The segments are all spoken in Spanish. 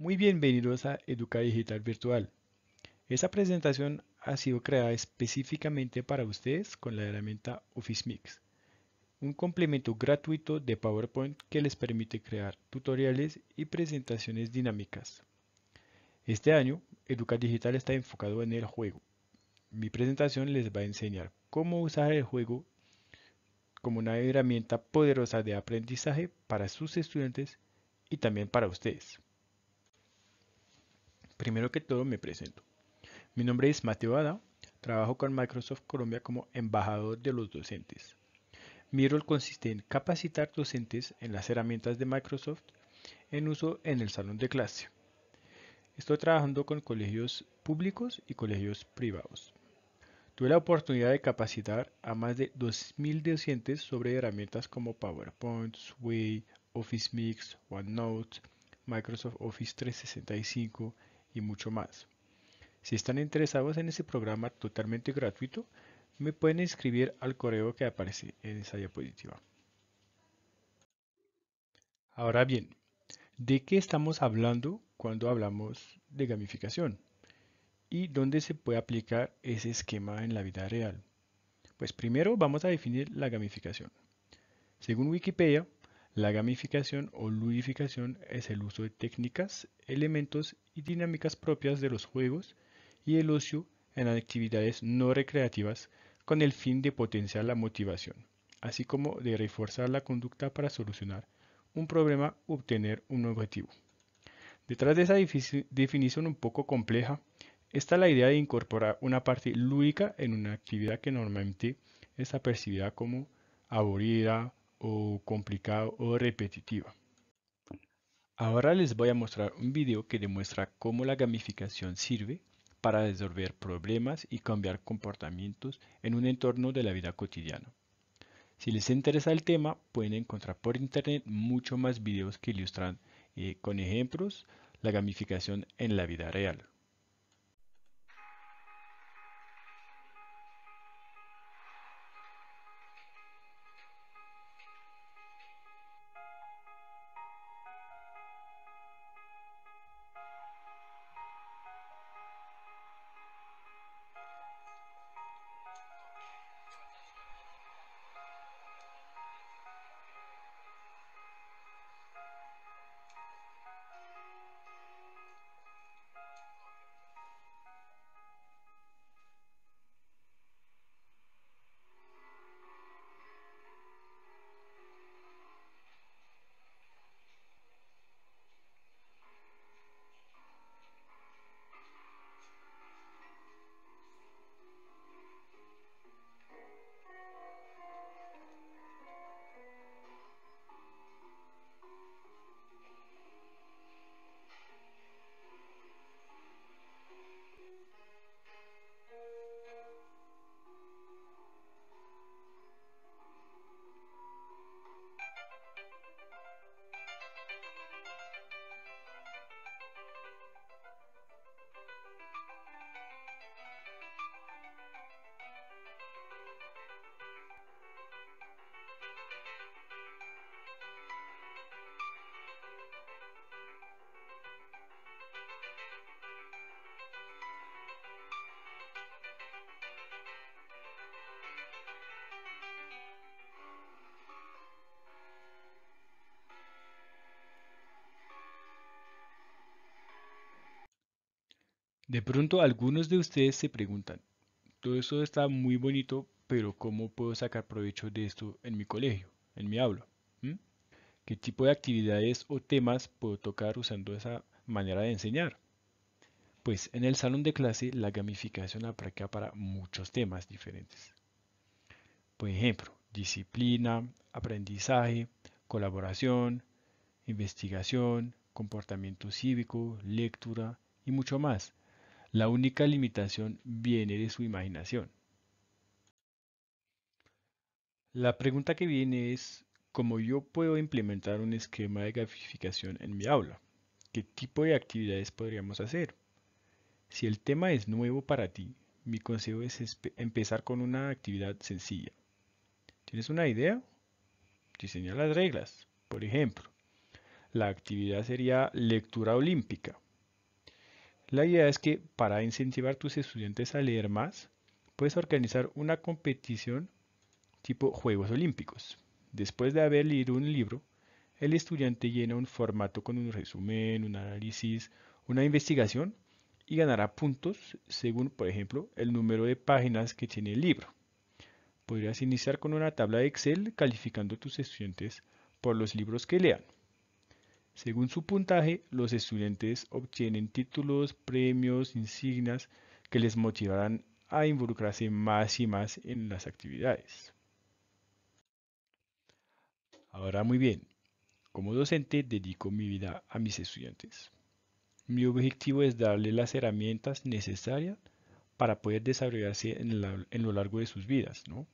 Muy bienvenidos a Educa Digital Virtual. Esta presentación ha sido creada específicamente para ustedes con la herramienta Office Mix, un complemento gratuito de PowerPoint que les permite crear tutoriales y presentaciones dinámicas. Este año, Educa Digital está enfocado en el juego. Mi presentación les va a enseñar cómo usar el juego como una herramienta poderosa de aprendizaje para sus estudiantes y también para ustedes. Primero que todo me presento. Mi nombre es Mateo Ada, trabajo con Microsoft Colombia como embajador de los docentes. Mi rol consiste en capacitar docentes en las herramientas de Microsoft en uso en el salón de clase. Estoy trabajando con colegios públicos y colegios privados. Tuve la oportunidad de capacitar a más de 2.000 docentes sobre herramientas como PowerPoint, Sway, Office Mix, OneNote, Microsoft Office 365, y mucho más. Si están interesados en ese programa totalmente gratuito, me pueden escribir al correo que aparece en esa diapositiva. Ahora bien, ¿de qué estamos hablando cuando hablamos de gamificación? ¿Y dónde se puede aplicar ese esquema en la vida real? Pues primero vamos a definir la gamificación. Según Wikipedia, la gamificación o ludificación es el uso de técnicas, elementos y dinámicas propias de los juegos y el ocio en actividades no recreativas con el fin de potenciar la motivación, así como de reforzar la conducta para solucionar un problema o obtener un objetivo. Detrás de esa definición un poco compleja está la idea de incorporar una parte lúdica en una actividad que normalmente está percibida como aburrida, o complicado o repetitiva. Ahora les voy a mostrar un video que demuestra cómo la gamificación sirve para resolver problemas y cambiar comportamientos en un entorno de la vida cotidiana. Si les interesa el tema, pueden encontrar por internet muchos más videos que ilustran eh, con ejemplos la gamificación en la vida real. De pronto algunos de ustedes se preguntan, todo esto está muy bonito, pero ¿cómo puedo sacar provecho de esto en mi colegio, en mi aula? ¿Qué tipo de actividades o temas puedo tocar usando esa manera de enseñar? Pues en el salón de clase la gamificación aplica para muchos temas diferentes. Por ejemplo, disciplina, aprendizaje, colaboración, investigación, comportamiento cívico, lectura y mucho más la única limitación viene de su imaginación. La pregunta que viene es, ¿cómo yo puedo implementar un esquema de grafificación en mi aula? ¿Qué tipo de actividades podríamos hacer? Si el tema es nuevo para ti, mi consejo es empezar con una actividad sencilla. ¿Tienes una idea? Diseña las reglas. Por ejemplo, la actividad sería lectura olímpica. La idea es que para incentivar a tus estudiantes a leer más, puedes organizar una competición tipo Juegos Olímpicos. Después de haber leído un libro, el estudiante llena un formato con un resumen, un análisis, una investigación y ganará puntos según, por ejemplo, el número de páginas que tiene el libro. Podrías iniciar con una tabla de Excel calificando a tus estudiantes por los libros que lean. Según su puntaje, los estudiantes obtienen títulos, premios, insignias que les motivarán a involucrarse más y más en las actividades. Ahora muy bien, como docente dedico mi vida a mis estudiantes. Mi objetivo es darles las herramientas necesarias para poder desarrollarse en, lo largo de sus vidas, ¿no?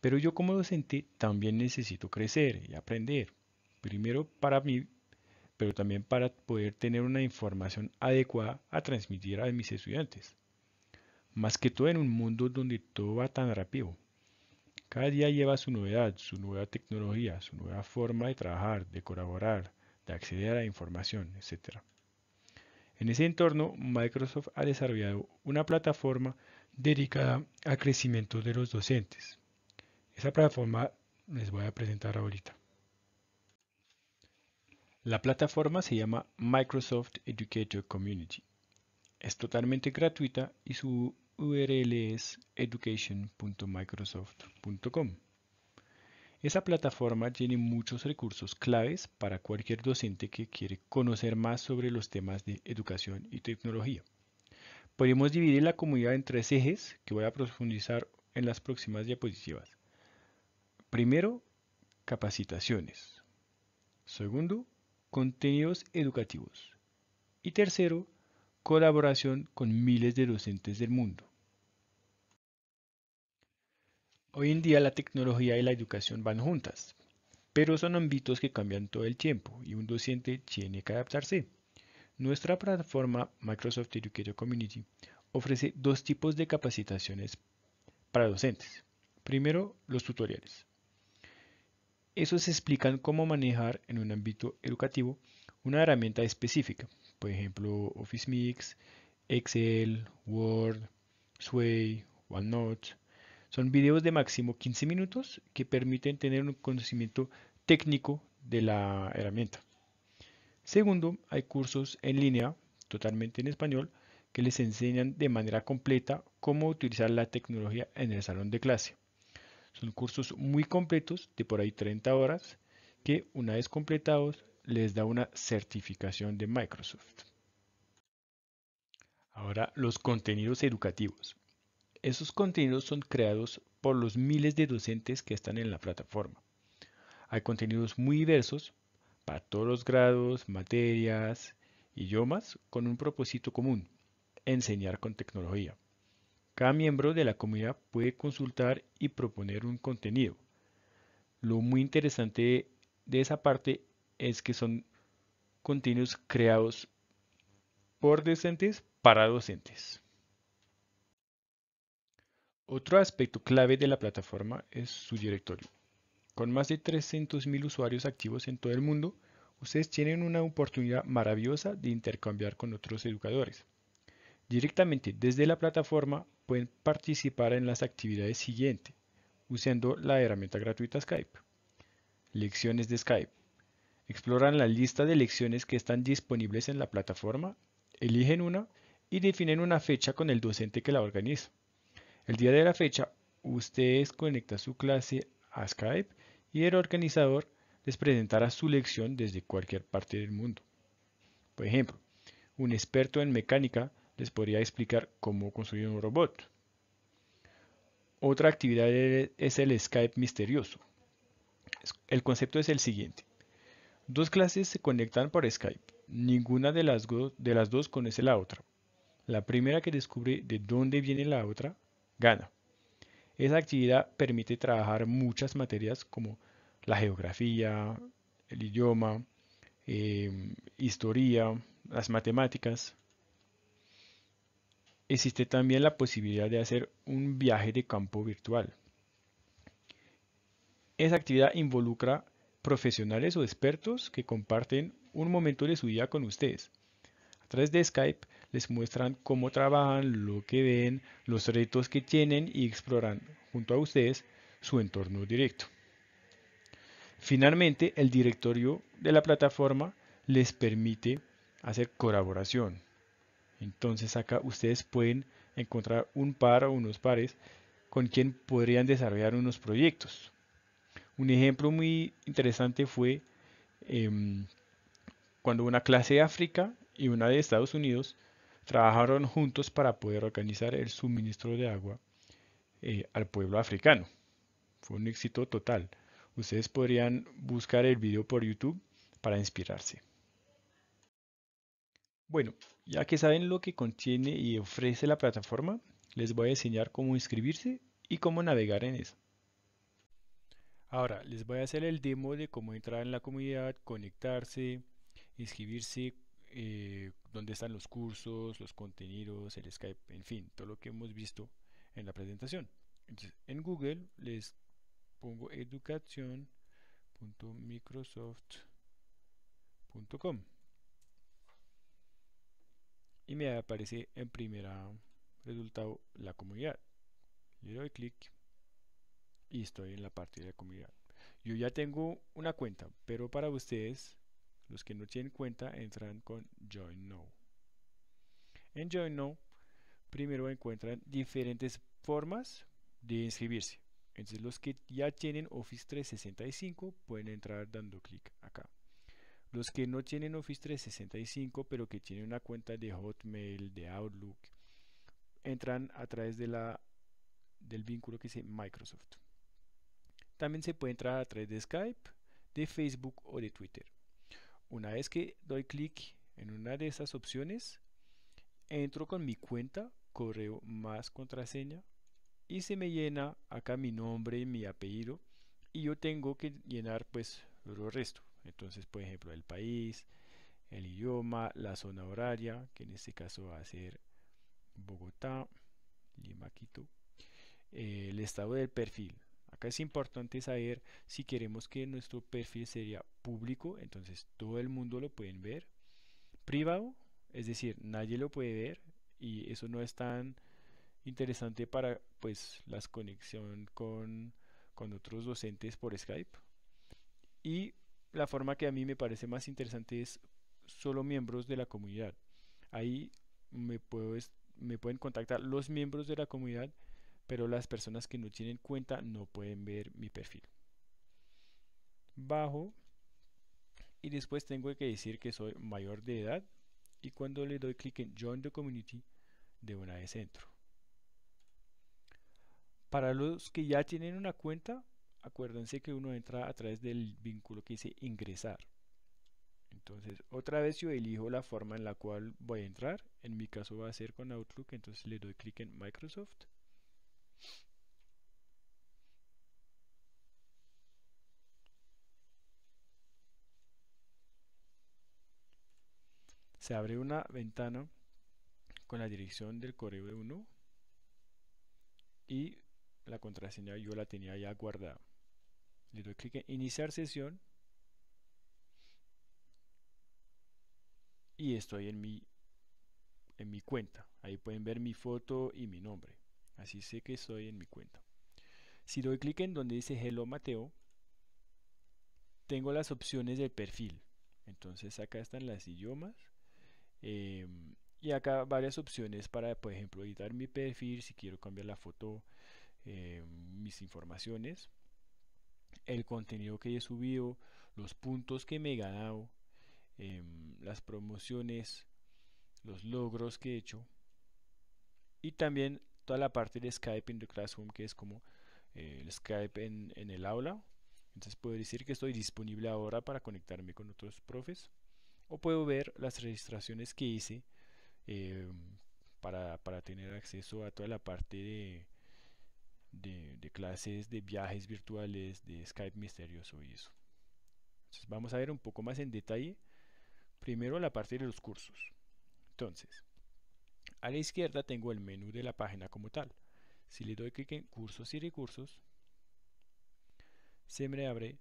Pero yo como docente también necesito crecer y aprender, primero para mí pero también para poder tener una información adecuada a transmitir a mis estudiantes. Más que todo en un mundo donde todo va tan rápido. Cada día lleva su novedad, su nueva tecnología, su nueva forma de trabajar, de colaborar, de acceder a la información, etc. En ese entorno, Microsoft ha desarrollado una plataforma dedicada al crecimiento de los docentes. Esa plataforma les voy a presentar ahorita. La plataforma se llama Microsoft Educator Community. Es totalmente gratuita y su URL es education.microsoft.com. Esa plataforma tiene muchos recursos claves para cualquier docente que quiere conocer más sobre los temas de educación y tecnología. Podemos dividir la comunidad en tres ejes que voy a profundizar en las próximas diapositivas. Primero, capacitaciones. Segundo, contenidos educativos. Y tercero, colaboración con miles de docentes del mundo. Hoy en día la tecnología y la educación van juntas, pero son ámbitos que cambian todo el tiempo y un docente tiene que adaptarse. Nuestra plataforma Microsoft Educator Community ofrece dos tipos de capacitaciones para docentes. Primero, los tutoriales. Esos explican cómo manejar en un ámbito educativo una herramienta específica, por ejemplo Office Mix, Excel, Word, Sway, OneNote. Son videos de máximo 15 minutos que permiten tener un conocimiento técnico de la herramienta. Segundo, hay cursos en línea, totalmente en español, que les enseñan de manera completa cómo utilizar la tecnología en el salón de clase. Son cursos muy completos, de por ahí 30 horas, que una vez completados les da una certificación de Microsoft. Ahora, los contenidos educativos. Esos contenidos son creados por los miles de docentes que están en la plataforma. Hay contenidos muy diversos para todos los grados, materias, idiomas, con un propósito común, enseñar con tecnología. Cada miembro de la comunidad puede consultar y proponer un contenido. Lo muy interesante de esa parte es que son contenidos creados por docentes para docentes. Otro aspecto clave de la plataforma es su directorio. Con más de 300.000 usuarios activos en todo el mundo, ustedes tienen una oportunidad maravillosa de intercambiar con otros educadores. Directamente desde la plataforma pueden participar en las actividades siguientes usando la herramienta gratuita Skype. Lecciones de Skype. Exploran la lista de lecciones que están disponibles en la plataforma, eligen una y definen una fecha con el docente que la organiza. El día de la fecha, ustedes conectan su clase a Skype y el organizador les presentará su lección desde cualquier parte del mundo. Por ejemplo, un experto en mecánica les podría explicar cómo construir un robot. Otra actividad e-, es el Skype misterioso. El concepto es el siguiente. Dos clases se conectan por Skype. Ninguna de las, de las dos conoce la otra. La primera que descubre de dónde viene la otra, gana. Esa actividad permite trabajar muchas materias como la geografía, el idioma, em, historia, las matemáticas, existe también la posibilidad de hacer un viaje de campo virtual. Esa actividad involucra profesionales o expertos que comparten un momento de su día con ustedes. A través de Skype les muestran cómo trabajan, lo que ven, los retos que tienen y exploran junto a ustedes su entorno directo. Finalmente, el directorio de la plataforma les permite hacer colaboración, entonces acá ustedes pueden encontrar un par o unos pares con quien podrían desarrollar unos proyectos. Un ejemplo muy interesante fue em, cuando una clase de África y una de Estados Unidos trabajaron juntos para poder organizar el suministro de agua eh, al pueblo africano. Fue un éxito total. Ustedes podrían buscar el video por YouTube para inspirarse. Bueno, ya que saben lo que contiene y ofrece la plataforma, les voy a enseñar cómo inscribirse y cómo navegar en eso. Ahora, les voy a hacer el demo de cómo entrar en la comunidad, conectarse, inscribirse, eh, dónde están los cursos, los contenidos, el Skype, en fin, todo lo que hemos visto en la presentación. Entonces, en Google les pongo educación.microsoft.com y me aparece en primera resultado la comunidad le doy clic y estoy en la parte de la comunidad yo ya tengo una cuenta pero para ustedes los que no tienen cuenta entran con join now en join now primero encuentran diferentes formas de inscribirse entonces los que ya tienen Office 365 pueden entrar dando clic acá los que no tienen Office 365 pero que tienen una cuenta de Hotmail, de Outlook, entran a través de la, del vínculo que dice Microsoft. También se puede entrar a través de Skype, de Facebook o de Twitter. Una vez que doy clic en una de esas opciones, entro con mi cuenta, correo más contraseña y se me llena acá mi nombre y mi apellido y yo tengo que llenar pues lo resto. Entonces, por ejemplo, el país, el idioma, la zona horaria, que en este caso va a ser Bogotá, Lima, Quito. Eh, el estado del perfil. Acá es importante saber si queremos que nuestro perfil sería público, entonces todo el mundo lo pueden ver. Privado, es decir, nadie lo puede ver y eso no es tan interesante para pues las conexión con, con otros docentes por Skype. Y la forma que a mí me parece más interesante es solo miembros de la comunidad. Ahí me, puedo, me pueden contactar los miembros de la comunidad, pero las personas que no tienen cuenta no pueden ver mi perfil. Bajo y después tengo que decir que soy mayor de edad y cuando le doy clic en Join the Community de una vez entro. Para los que ya tienen una cuenta acuérdense que uno entra a través del vínculo que dice ingresar. Entonces, otra vez yo elijo la forma en la cual voy a entrar. En mi caso va a ser con Outlook, entonces le doy clic en Microsoft. Se abre una ventana con la dirección del correo de uno y la contraseña yo la tenía ya guardada le doy clic en iniciar sesión y estoy en mi, en mi cuenta. Ahí pueden ver mi foto y mi nombre. Así sé que estoy en mi cuenta. Si doy clic en donde dice Hello Mateo, tengo las opciones del perfil. Entonces acá están las idiomas. Em, y acá varias opciones para, por ejemplo, editar mi perfil, si quiero cambiar la foto, em, mis informaciones el contenido que he subido, los puntos que me he ganado, em, las promociones, los logros que he hecho y también toda la parte de Skype en the Classroom que es como eh, el Skype en, el aula. Entonces puedo decir que estoy disponible ahora para conectarme con otros profes o puedo ver las registraciones que hice em, para tener acceso a toda la parte de de, clases de viajes virtuales, de Skype misterioso y eso. Entonces vamos a ver un poco más en detalle primero la parte de los cursos. Entonces, a la izquierda tengo el menú de la página como tal. Si le doy clic en cursos y recursos, se me abre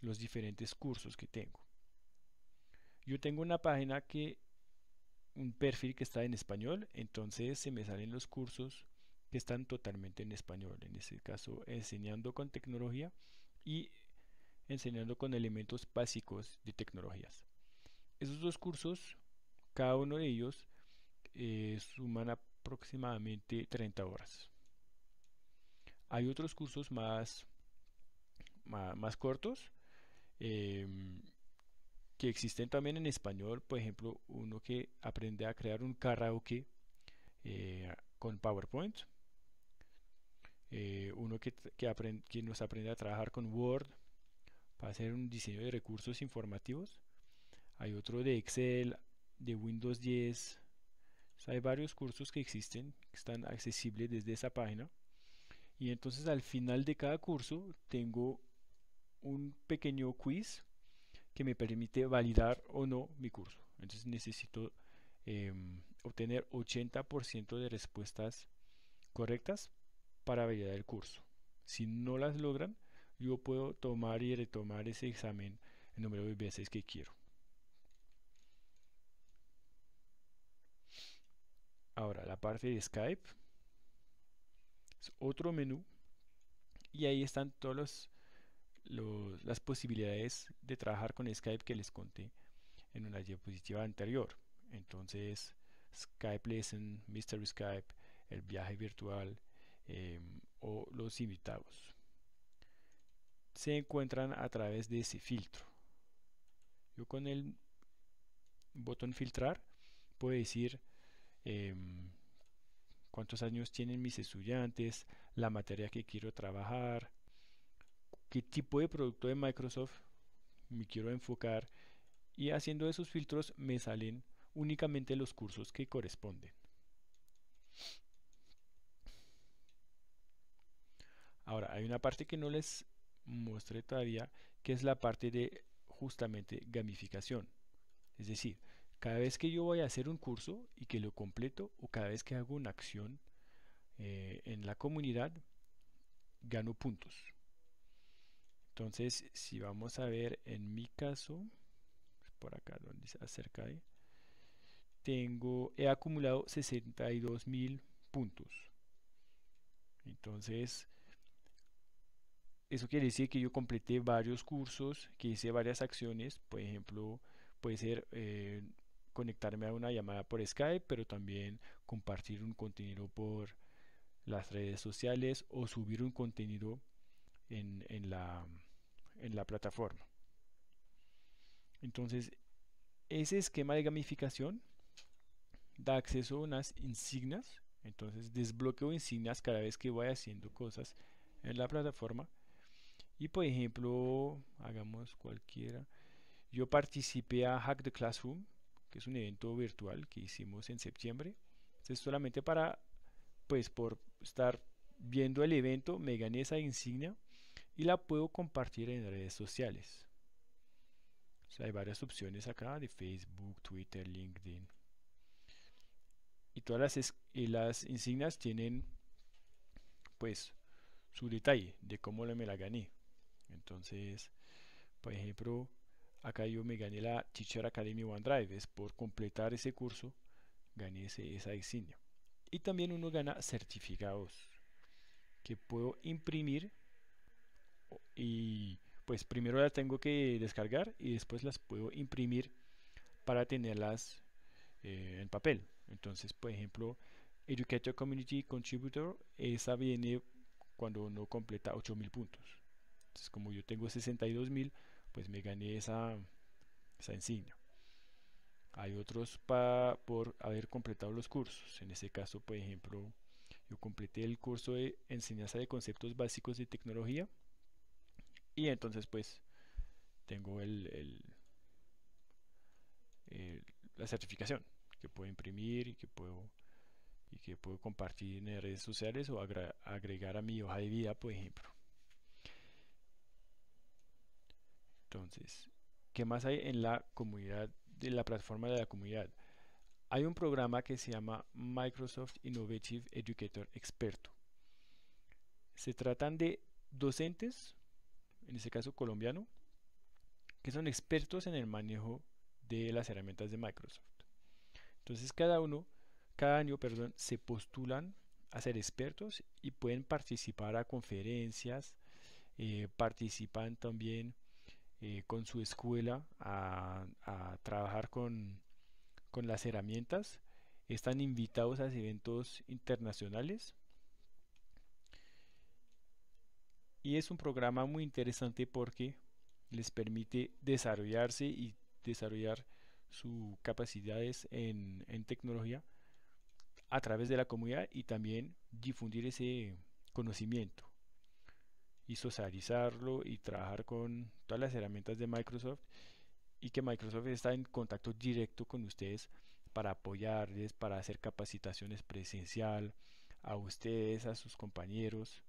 los diferentes cursos que tengo. Yo tengo una página que, un perfil que está en español, entonces se me salen los cursos que están totalmente en español, en este caso enseñando con tecnología y enseñando con elementos básicos de tecnologías. Esos dos cursos, cada uno de ellos, eh, suman aproximadamente 30 horas. Hay otros cursos más, más, cortos em, que existen también en español, por ejemplo, uno que aprende a crear un karaoke eh, con PowerPoint eh, uno que, nos aprende a trabajar con Word para hacer un diseño de recursos informativos. Hay otro de Excel, de Windows 10. hay varios cursos que existen, que están accesibles desde esa página. Y entonces al final de cada curso tengo un pequeño quiz que me permite validar o no mi curso. Entonces necesito em, obtener 80% de respuestas correctas para validar el curso. Si no las logran, yo puedo tomar y retomar ese examen el número de veces que quiero. Ahora, la parte de Skype es otro menú y ahí están todas las posibilidades de trabajar con Skype que les conté en una diapositiva anterior. Entonces, Skype Lesson, Mystery Skype, el viaje virtual, Em, o los invitados se encuentran a través de ese filtro yo con el botón filtrar puedo decir em, cuántos años tienen mis estudiantes, la materia que quiero trabajar, qué tipo de producto de Microsoft me quiero enfocar y haciendo esos filtros me salen únicamente los cursos que corresponden. Ahora, hay una parte que no les mostré todavía, que es la parte de justamente gamificación. Es decir, cada vez que yo voy a hacer un curso y que lo completo, o cada vez que hago una acción eh, en la comunidad, gano puntos. Entonces, si vamos a ver en mi caso, pues, por acá donde se acerca de, tengo, he acumulado 62 mil puntos. Entonces, eso quiere decir que yo completé varios cursos, que hice varias acciones, por ejemplo, puede ser eh, conectarme a una llamada por Skype, pero también compartir un contenido por las redes sociales o subir un contenido en, la, en la plataforma. Entonces, ese esquema de gamificación da acceso a unas insignias, entonces desbloqueo insignias cada vez que voy haciendo cosas en la plataforma y por ejemplo, hagamos cualquiera. Yo participé a Hack the Classroom, que es un evento virtual que hicimos en septiembre. Entonces solamente para, pues por estar viendo el evento, me gané esa insignia y la puedo compartir en redes sociales. O sea, hay varias opciones acá de Facebook, Twitter, LinkedIn. Y todas las, las insignias tienen pues su detalle de cómo me la gané. Entonces, por ejemplo, acá yo me gané la Teacher Academy OneDrive. Es por completar ese curso, gané ese, esa insignia. Y también uno gana certificados que puedo imprimir y pues primero las tengo que descargar y después las puedo imprimir para tenerlas eh, en papel. Entonces, por ejemplo, Educator Community Contributor, esa viene cuando uno completa 8000 puntos. Entonces, como yo tengo 62 mil, pues me gané esa, esa insignia. Hay otros por haber completado los cursos. En este caso, por ejemplo, yo completé el curso de enseñanza de conceptos básicos de tecnología. Y entonces, pues, tengo el, la certificación que puedo imprimir y que puedo y que puedo compartir en redes sociales o agregar a mi hoja de vida, por ejemplo. Entonces, ¿qué más hay en la comunidad, de la plataforma de la comunidad? Hay un programa que se llama Microsoft Innovative Educator Experto. Se tratan de docentes, en este caso colombiano, que son expertos en el manejo de las herramientas de Microsoft. Entonces cada uno, cada año, perdón, se postulan a ser expertos y pueden participar a conferencias, eh, participan también eh, con su escuela a, trabajar con, las herramientas. Están invitados a eventos internacionales. Y es un programa muy interesante porque les permite desarrollarse y desarrollar sus capacidades en, tecnología a través de la comunidad y también difundir ese conocimiento y socializarlo y trabajar con todas las herramientas de Microsoft y que Microsoft está en contacto directo con ustedes para apoyarles, para hacer capacitaciones presencial a ustedes, a sus compañeros.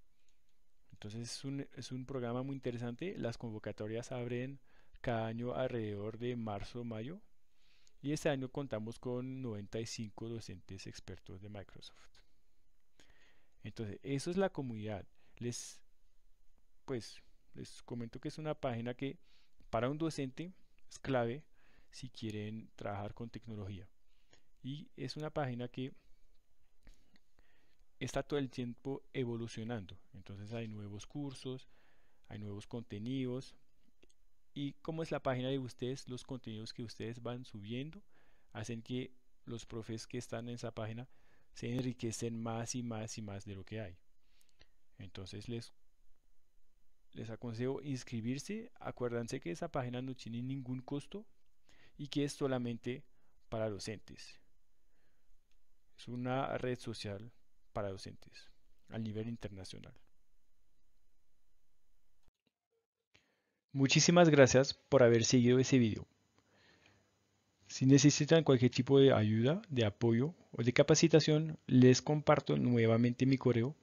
Entonces es un, es un programa muy interesante. Las convocatorias abren cada año alrededor de marzo-mayo y este año contamos con 95 docentes expertos de Microsoft. Entonces, eso es la comunidad. Les pues les comento que es una página que para un docente es clave si quieren trabajar con tecnología. Y es una página que está todo el tiempo evolucionando. Entonces hay nuevos cursos, hay nuevos contenidos. Y como es la página de ustedes, los contenidos que ustedes van subiendo hacen que los profes que están en esa página se enriquecen más y más y más de lo que hay. Entonces les les aconsejo inscribirse. Acuérdense que esa página no tiene ningún costo y que es solamente para docentes. Es una red social para docentes a nivel internacional. Muchísimas gracias por haber seguido ese video. Si necesitan cualquier tipo de ayuda, de apoyo o de capacitación, les comparto nuevamente mi correo.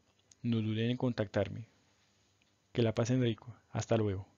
No duden en contactarme. Que la pasen rico. Hasta luego.